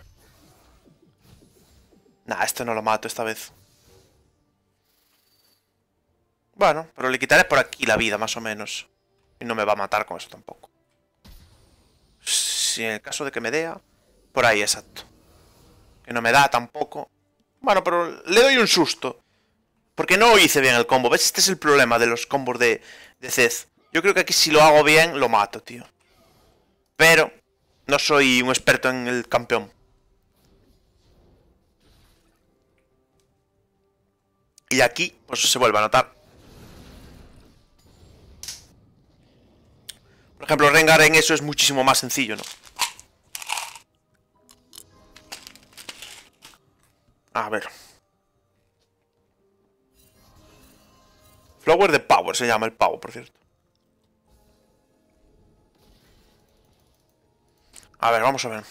Nah, esto no lo mato esta vez. Bueno, pero le quitaré por aquí la vida, más o menos. Y no me va a matar con eso tampoco. Si en el caso de que me dea... por ahí, exacto. Que no me da tampoco. Bueno, pero le doy un susto. Porque no hice bien el combo. ¿Ves? Este es el problema de los combos de, de Yo creo que aquí si lo hago bien, lo mato, tío. Pero no soy un experto en el campeón. Y aquí, pues se vuelve a notar. Por ejemplo, Rengar en eso es muchísimo más sencillo, ¿no? A ver. Flower de Power se llama el pavo, por cierto. A ver, vamos a ver.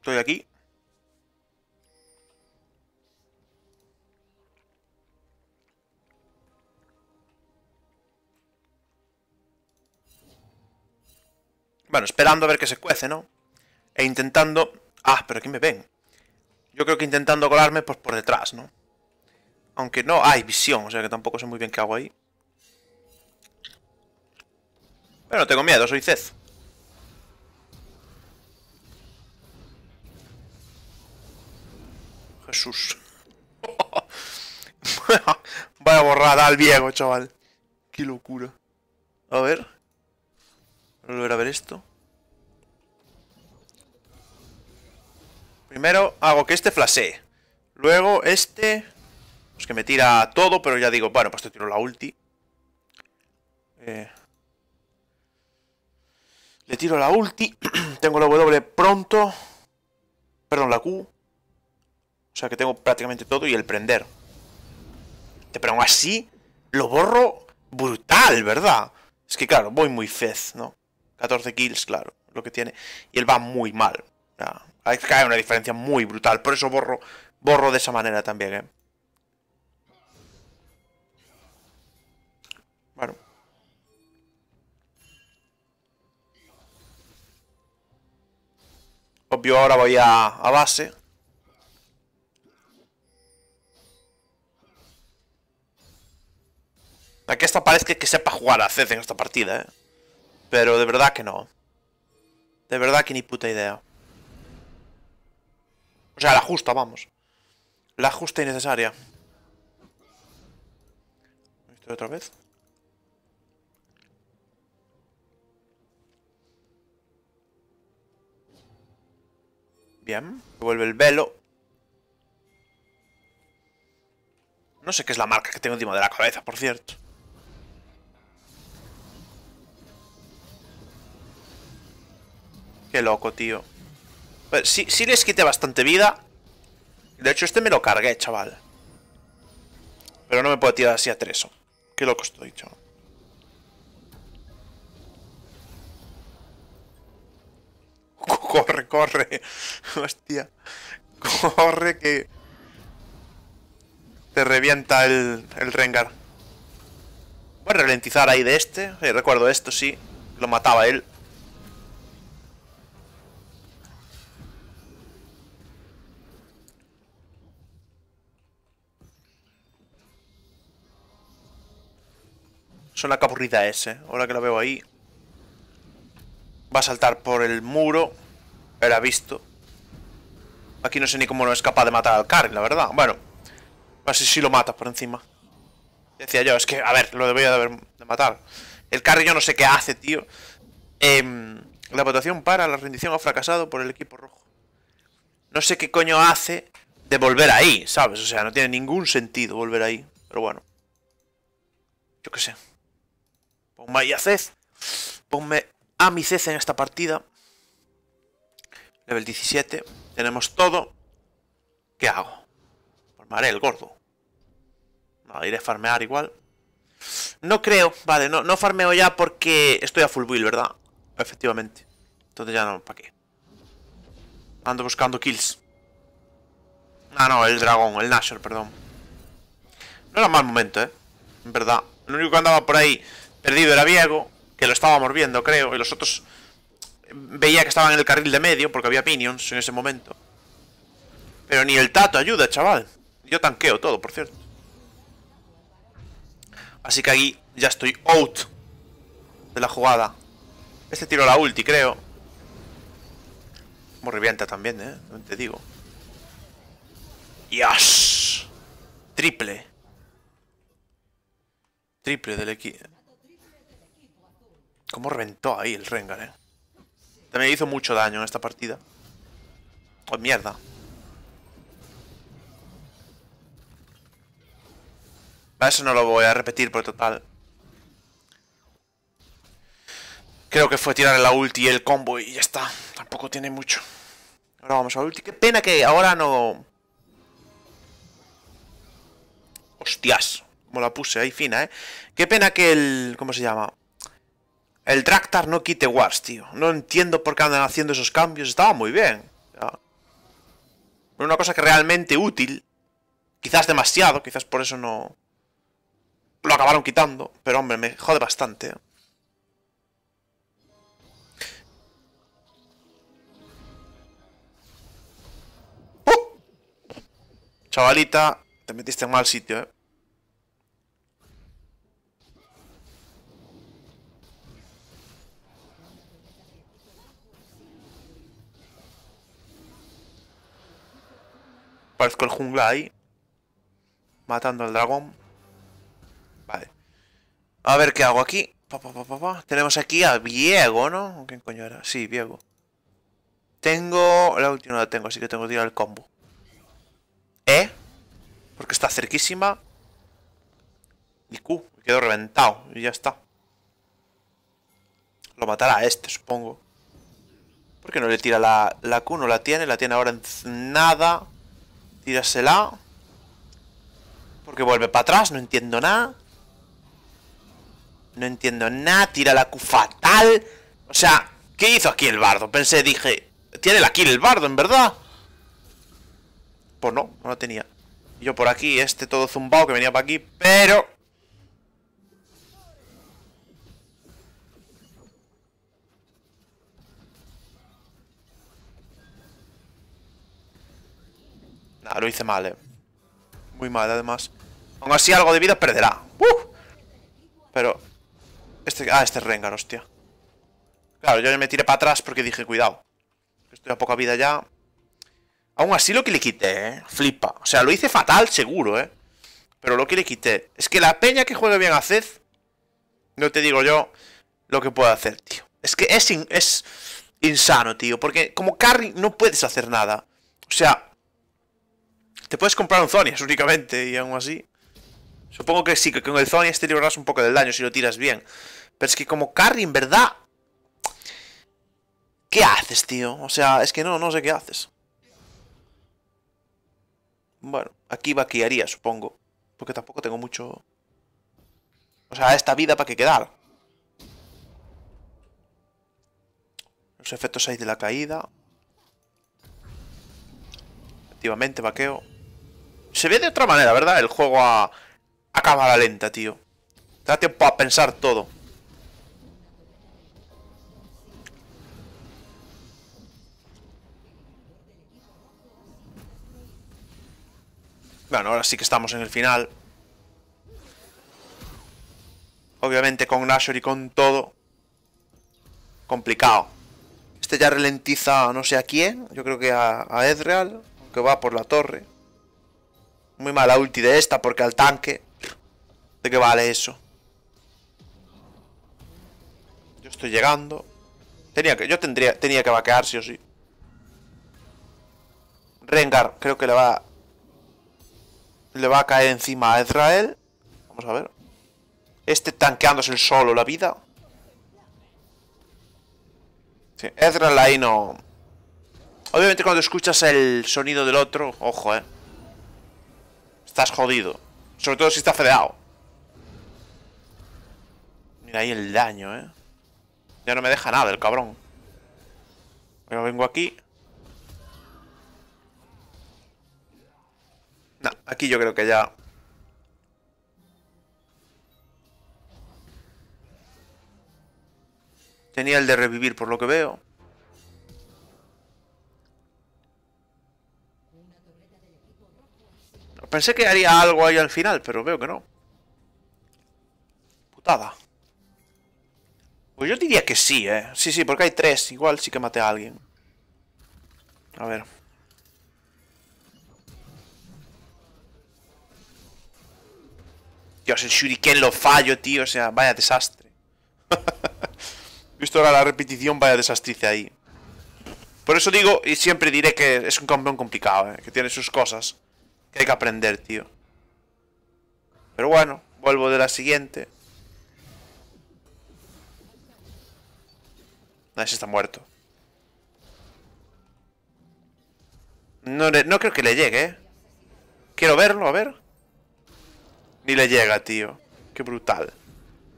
Estoy aquí. Bueno, esperando a ver que se cuece, ¿no? E intentando... Ah, pero aquí me ven. Yo creo que intentando colarme pues, por detrás, ¿no? Aunque no hay visión, o sea que tampoco sé muy bien qué hago ahí. Pero no tengo miedo, soy Cez. Jesús. Vaya borrada al viejo, chaval. Qué locura. A ver volver a ver esto. Primero hago que este flashee. Luego este... Pues que me tira todo, pero ya digo, bueno, pues te tiro la ulti. Eh, le tiro la ulti. tengo la W pronto. Perdón, la Q. O sea que tengo prácticamente todo y el prender. Pero aún así, lo borro brutal, ¿verdad? Es que claro, voy muy fez, ¿no? 14 kills, claro, lo que tiene. Y él va muy mal. que ah, cae una diferencia muy brutal. Por eso borro, borro de esa manera también, ¿eh? Bueno. Obvio, ahora voy a, a base. Aquí esta parece que sepa jugar a Zed en esta partida, ¿eh? Pero de verdad que no. De verdad que ni puta idea. O sea, la justa, vamos. La justa y necesaria. ¿Esto otra vez? Bien, vuelve el velo. No sé qué es la marca que tengo encima de la cabeza, por cierto. Qué loco, tío. Si sí, sí les quité bastante vida. De hecho, este me lo cargué, chaval. Pero no me puedo tirar así a Treso. Qué loco estoy, chaval. Corre, corre. Hostia. Corre que... Te revienta el, el Rengar. Voy a ralentizar ahí de este. Eh, recuerdo esto, sí. Lo mataba él. son la ese, ese, Ahora que la veo ahí. Va a saltar por el muro. Era visto. Aquí no sé ni cómo no es capaz de matar al Karen, la verdad. Bueno. Así si lo matas por encima. Decía yo, es que, a ver, lo debería de, matar. El Karen yo no sé qué hace, tío. Em, la votación para la rendición ha fracasado por el equipo rojo. No sé qué coño hace de volver ahí, ¿sabes? O sea, no tiene ningún sentido volver ahí. Pero bueno. Yo qué sé. Ponme a Yacez. Ponme a mi en esta partida. Level 17. Tenemos todo. ¿Qué hago? Formaré el gordo. No, iré a farmear igual. No creo. Vale, no, no farmeo ya porque estoy a full build, ¿verdad? Efectivamente. Entonces ya no, ¿para qué? Ando buscando kills. Ah, no, el dragón, el Nasher, perdón. No era mal momento, ¿eh? En verdad. Lo único que andaba por ahí Perdido era Viego, que lo estábamos viendo, creo, y los otros veía que estaban en el carril de medio porque había Pinions en ese momento. Pero ni el Tato ayuda, chaval. Yo tanqueo todo, por cierto. Así que aquí ya estoy out de la jugada. Este tiro la ulti, creo. revienta también, ¿eh? te digo. ¡Yas! Triple. Triple del equipo. Cómo reventó ahí el Rengar, eh. También hizo mucho daño en esta partida. Pues mierda. Eso no lo voy a repetir, por total. Creo que fue tirar la ulti y el combo y ya está. Tampoco tiene mucho. Ahora vamos a ulti. Qué pena que ahora no... Hostias. Como la puse ahí fina, ¿eh? Qué pena que el... ¿Cómo se llama? El Draktar no quite Wars, tío. No entiendo por qué andan haciendo esos cambios. Estaba muy bien. Una cosa que realmente útil. Quizás demasiado, quizás por eso no... Lo acabaron quitando, pero hombre, me jode bastante. ¿eh? Chavalita, te metiste en mal sitio, eh. Parezco el jungla ahí. Matando al dragón. Vale. A ver qué hago aquí. Tenemos aquí a Viego, ¿no? ¿Quién coño era? Sí, Viego Tengo... La última la tengo, así que tengo que tirar el combo. ¿Eh? Porque está cerquísima. Y Q. Me quedo reventado. Y ya está. Lo matará este, supongo. ¿Por qué no le tira la, la Q? No la tiene. La tiene ahora en nada tírasela Porque vuelve para atrás, no entiendo nada. No entiendo nada, tira la Q fatal. O sea, ¿qué hizo aquí el bardo? Pensé, dije, tiene la kill el bardo, en verdad. Pues no, no la tenía. Yo por aquí, este todo zumbado que venía para aquí, pero... Ah, lo hice mal, eh. Muy mal, además. Aún así, algo de vida perderá. ¡Uh! Pero... Este... Ah, este Rengar, hostia. Claro, yo me tiré para atrás porque dije, cuidado. Estoy a poca vida ya. Aún así, lo que le quité, eh. Flipa. O sea, lo hice fatal, seguro, eh. Pero lo que le quité... Es que la peña que juega bien a Zed... No te digo yo lo que puedo hacer, tío. Es que es, es insano, tío. Porque como carry no puedes hacer nada. O sea, te puedes comprar un Zonias únicamente y aún así. Supongo que sí, que con el Zonias te librarás un poco del daño si lo tiras bien. Pero es que como carry, en verdad... ¿Qué haces, tío? O sea, es que no, no sé qué haces. Bueno, aquí vaquearía, supongo. Porque tampoco tengo mucho... O sea, esta vida para que quedar. Los efectos ahí de la caída. Efectivamente, vaqueo. Se ve de otra manera, ¿verdad? El juego a, a cámara lenta, tío. Da tiempo a pensar todo. Bueno, ahora sí que estamos en el final. Obviamente con Nashor y con todo. Complicado. Este ya ralentiza no sé a quién. Yo creo que a, a Edreal. Que va por la torre. Muy mala ulti de esta porque al tanque... ¿De qué vale eso? Yo estoy llegando. Tenía que, yo tendría, tenía que vaquear, sí o sí. Rengar, creo que le va... Le va a caer encima a Israel. Vamos a ver. Este tanqueándose el solo la vida. Sí, ahí no... Obviamente cuando escuchas el sonido del otro... Ojo, eh estás jodido. Sobre todo si está fedeado Mira ahí el daño, ¿eh? Ya no me deja nada el cabrón. Pero vengo aquí. aquí yo creo que ya... Tenía el de revivir por lo que veo. Pensé que haría algo ahí al final, pero veo que no. Putada. Pues yo diría que sí, ¿eh? Sí, sí, porque hay tres. Igual sí que maté a alguien. A ver. Dios, el shuriken lo fallo, tío. O sea, vaya desastre. Visto ahora la repetición, vaya desastrice ahí. Por eso digo, y siempre diré que es un campeón complicado, ¿eh? que tiene sus cosas que hay que aprender, tío. Pero bueno, vuelvo de la siguiente. se está muerto. No, no creo que le llegue, ¿eh? Quiero verlo, a ver. Ni le llega, tío. Qué brutal.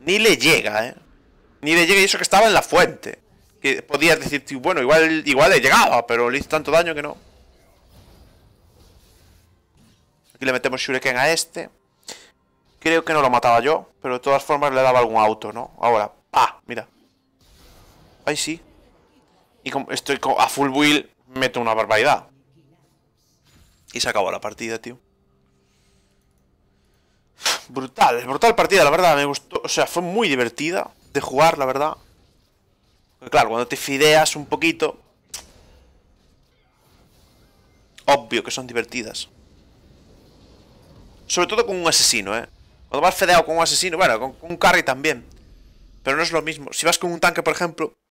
Ni le llega, ¿eh? Ni le llega y eso que estaba en la fuente. Que podías decir, tío, bueno, igual, igual le llegaba, pero le hizo tanto daño que no. le metemos shuriken a este. Creo que no lo mataba yo, pero de todas formas le daba algún auto, ¿no? Ahora, Ah, Mira. Ahí sí. Y como estoy a full wheel meto una barbaridad. Y se acabó la partida, tío. Brutal, brutal partida, la verdad, me gustó. O sea, fue muy divertida de jugar, la verdad. claro, cuando te fideas un poquito... Obvio que son divertidas. Sobre todo con un asesino, ¿eh? Cuando vas fedeado con un asesino, bueno, con, un carry también. Pero no es lo mismo. Si vas con un tanque, por ejemplo,